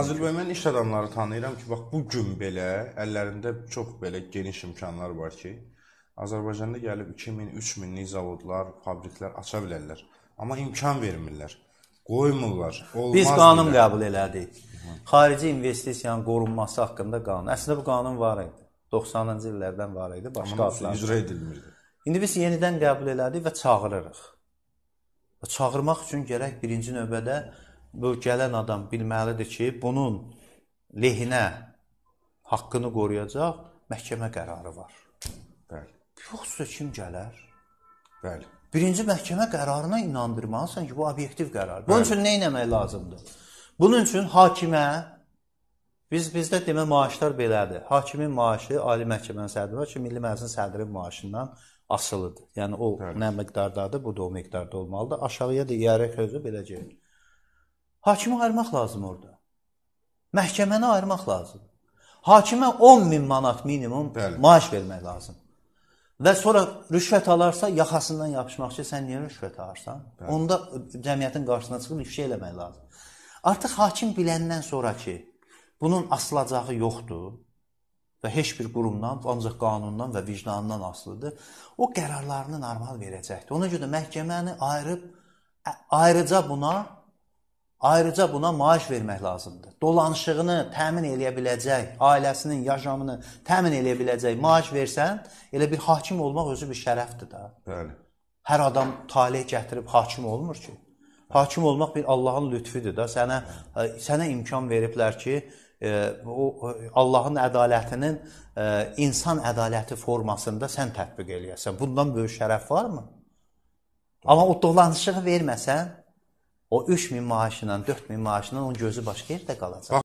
Fazil bəy, mən iş adamları tanıyıram ki, bax bu gün belə əllərində çox belə geniş imkanlar var ki, Azərbaycanda gəlib 2000, 3000-lik zavodlar, fabriklər aça bilərlər. Amma imkan vermirlər. Qoymurlar. Olmaz. Biz qanun bilə. qəbul elədik. Xarici investisiyanın qorunması haqqında qanun. Əslində bu qanun var idi. 90-cı illərdən var idi, başqa adlarla icra edilmirdi. İndi biz yenidən qəbul elədik və çağırırıq. Və çağırmaq üçün gərək birinci növbədə bu gələn adam bilməlidir ki, bunun lehinə haqqını qoruyacaq məhkəmə qərarı var. Bəli. Yoxsa kim gələr? Bəli. Birinci məhkəmə qərarına inandırmalısan ki, bu obyektiv qərardır. Bunun üçün nə etmək lazımdır? Bunun üçün hakimə biz bizdə demə maaşlar belədir. Hakimin maaşı Ali Məhkəmənin sədri var ki, Milli Məclisin sədrinin maaşından asılıdır. Yəni o Bəli. nə miqdardadır, bu da o miqdarda olmalıdır. Aşağıya da idarə sözü belə gəlir. Hakimi ayırmaq lazım orada. Məhkəməni ayırmaq lazım. Hakimə 10 min manat minimum Bəli. maaş vermək lazım. Və sonra rüşvət alarsa yaxasından yapışmaq ki, sən niyə rüşvət alırsan? Bəli. Onda cəmiyyətin qarşısına çıxıb ifşa eləmək lazım. Artıq hakim biləndən sonra ki, bunun asılacağı yoxdur və heç bir qurumdan, ancaq qanundan və vicdanından asılıdır. O qərarlarını normal verəcəkdir. Ona görə də məhkəməni ayırıb ayrıca buna Ayrıca buna maaş vermək lazımdır. Dolanışığını təmin eləyə biləcək, ailəsinin yaşamını təmin eləyə biləcək maaş versən, elə bir hakim olmaq özü bir şərəfdir də. Bəli. Hər adam taleh gətirib hakim olmur ki. Hakim olmaq bir Allahın lütfüdür də. Sənə e, sənə imkan veriblər ki, e, o e, Allahın ədalətinin insan ədaləti formasında sən tətbiq eləyəsən. Bundan böyük şərəf varmı? Amma o dolanışığı verməsən, O 3000 maaşla, 4000 maaşla onun gözü başqa yerdə qalacaq.